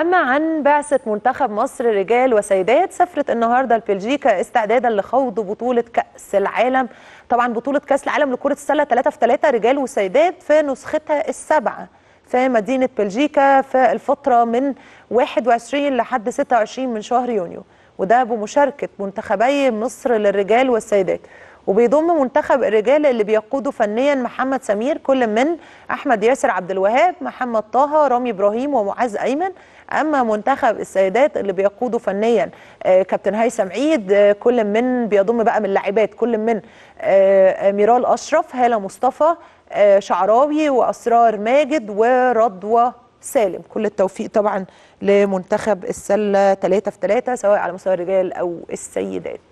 أما عن بعثة منتخب مصر رجال وسيدات سافرت النهاردة لبلجيكا استعدادا لخوض بطولة كأس العالم طبعا بطولة كأس العالم لكرة السلة 3 في 3 رجال وسيدات في نسختها السابعة في مدينة بلجيكا في الفترة من 21 لحد 26 من شهر يونيو وده بمشاركة منتخبي مصر للرجال والسيدات وبيضم منتخب الرجال اللي بيقوده فنيا محمد سمير كل من احمد ياسر عبد الوهاب محمد طه رامي ابراهيم ومعاذ ايمن اما منتخب السيدات اللي بيقوده فنيا آه، كابتن هيثم عيد آه، كل من بيضم بقى من اللاعبات كل من آه، ميرال اشرف هاله مصطفى شعراوي واسرار ماجد ورضوى سالم كل التوفيق طبعا لمنتخب السله 3 في 3 سواء على مستوى الرجال او السيدات